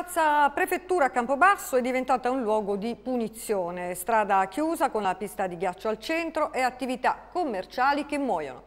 Piazza Prefettura a Campobasso è diventata un luogo di punizione, strada chiusa con la pista di ghiaccio al centro e attività commerciali che muoiono.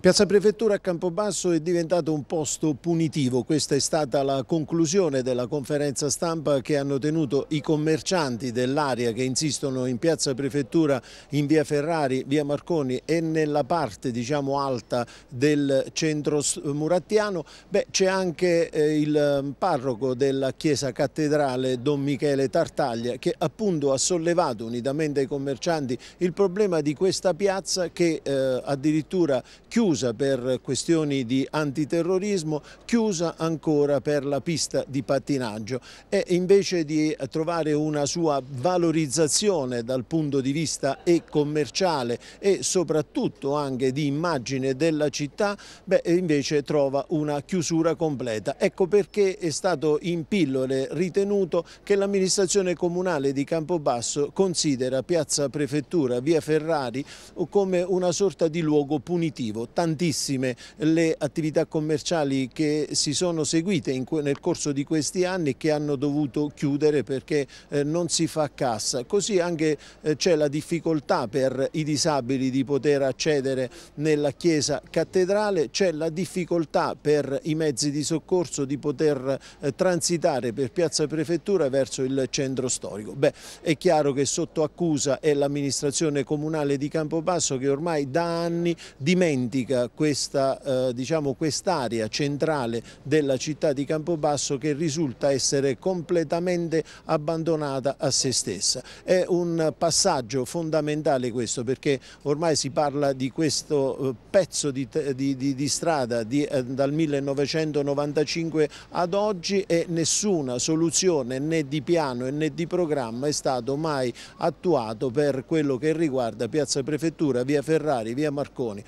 Piazza Prefettura a Campobasso è diventato un posto punitivo, questa è stata la conclusione della conferenza stampa che hanno tenuto i commercianti dell'area che insistono in Piazza Prefettura, in via Ferrari, via Marconi e nella parte diciamo, alta del centro murattiano. C'è anche eh, il parroco della chiesa cattedrale Don Michele Tartaglia che appunto ha sollevato unitamente ai commercianti il problema di questa piazza che eh, addirittura chiude chiusa per questioni di antiterrorismo, chiusa ancora per la pista di pattinaggio e invece di trovare una sua valorizzazione dal punto di vista e commerciale e soprattutto anche di immagine della città, beh, invece trova una chiusura completa. Ecco perché è stato in pillole ritenuto che l'amministrazione comunale di Campobasso considera Piazza Prefettura, via Ferrari come una sorta di luogo punitivo, tantissime le attività commerciali che si sono seguite nel corso di questi anni e che hanno dovuto chiudere perché eh, non si fa cassa. Così anche eh, c'è la difficoltà per i disabili di poter accedere nella chiesa cattedrale, c'è la difficoltà per i mezzi di soccorso di poter eh, transitare per Piazza Prefettura verso il centro storico. Beh, è chiaro che sotto accusa è l'amministrazione comunale di Campobasso che ormai da anni dimentica significa questa eh, diciamo quest'area centrale della città di Campobasso che risulta essere completamente abbandonata a se stessa. È un passaggio fondamentale questo perché ormai si parla di questo eh, pezzo di, di, di, di strada eh, dal 1995 ad oggi e nessuna soluzione né di piano né di programma è stato mai attuato per quello che riguarda Piazza Prefettura, Via Ferrari, Via Marconi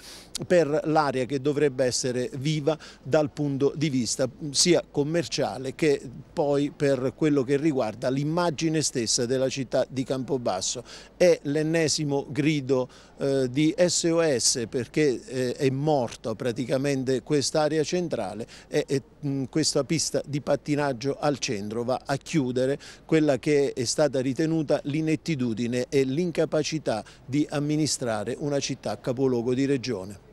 per l'area che dovrebbe essere viva dal punto di vista sia commerciale che poi per quello che riguarda l'immagine stessa della città di Campobasso. È l'ennesimo grido eh, di SOS perché eh, è morta praticamente quest'area centrale e, e mh, questa pista di pattinaggio al centro va a chiudere quella che è stata ritenuta l'inettitudine e l'incapacità di amministrare una città capoluogo di regione.